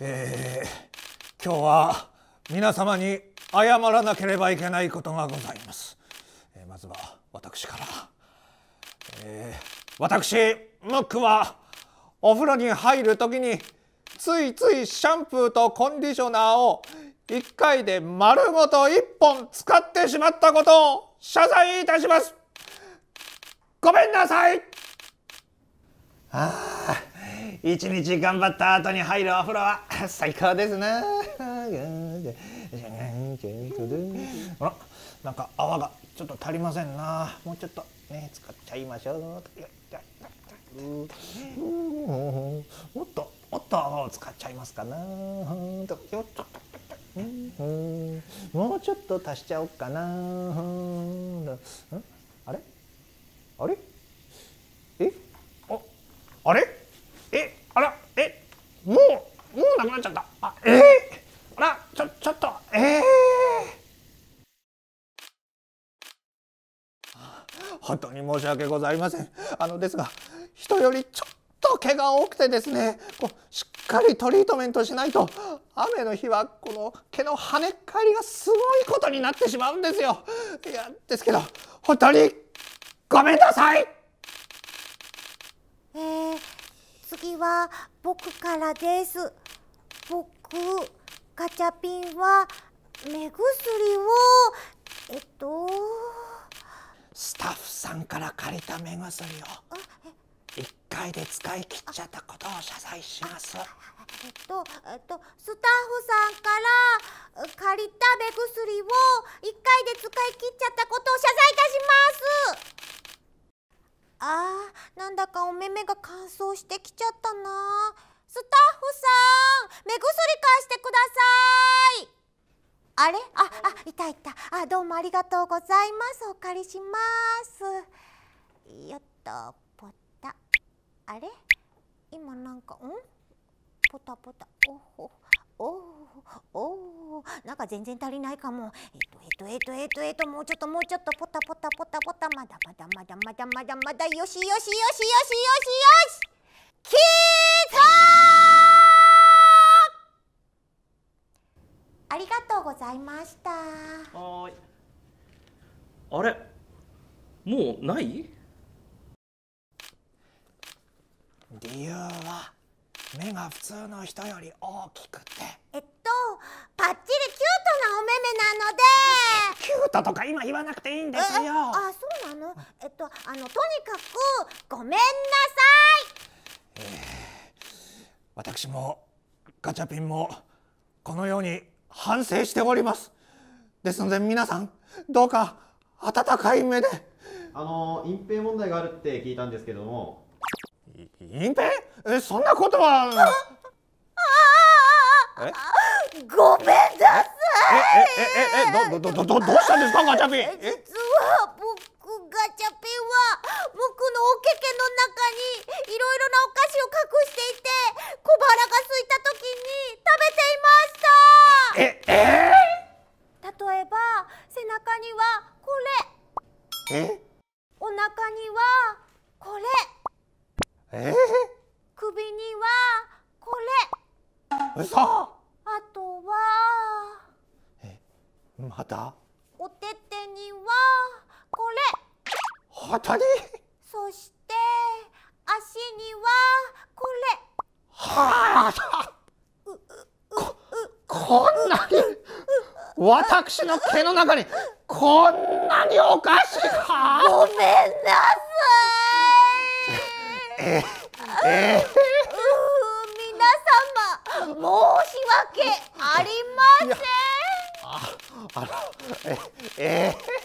えー、今日は皆様に謝らなければいけないことがございます、えー、まずは私から、えー、私ムックはお風呂に入る時についついシャンプーとコンディショナーを1回で丸ごと1本使ってしまったことを謝罪いたしますごめんなさいああ一日頑張った後に入るお風呂は最高ですなあなんか泡がちょっと足りませんなもうちょっとね使っちゃいましょうもっともっと泡を使っちゃいますかなもうちょっと足しちゃおうかなあれあれえああれ本当に申し訳ございませんあのですが人よりちょっと毛が多くてですねこうしっかりトリートメントしないと雨の日はこの毛の跳ね返りがすごいことになってしまうんですよいやですけど本当にごめんなさいえー、次は僕からです僕ガチャピンは目薬をえっとスタッフさんから借りた目薬を一回で使い切っちゃったことを謝罪します。えっと、えっと、スタッフさんから借りた目薬を一回で使い切っちゃったことを謝罪いたしますあーなんだかお目目が乾燥してきちゃったなスタッフさん目薬貸してくださいあれあ、あ、いたいたあどうもありがとうございますお借りしますよっとポタあれ今なんかんポタポタおほおおなんか全然足りないかもえっとえっとえっとえっとえっともうちょっともうちょっとポタポタポタポタまだまだまだまだまだまだよしよしよしよしよしよしきたありがとうございました。あれもうない理由は目が普通の人より大きくてえっとパッチリキュートなお目目なのでキュートとか今言わなくていいんですよあそうなのえっとあのとにかくごめんなさい、えー、私もガチャピンもこのように反省しておりますですので皆さんどうか温かい目であの隠蔽問題があるって聞いたんですけども隠蔽えそんなことはごめんなさいえええええどどどどどうしたんですかガチャピン実は僕えお腹にはこれえ首にはこれ嘘あとはえまたおててにはこれはたりそして足にはこれはあここんなに私の毛の中にこんななにおかしいかごめんなさいえー、えー、申し訳ありませんああらええー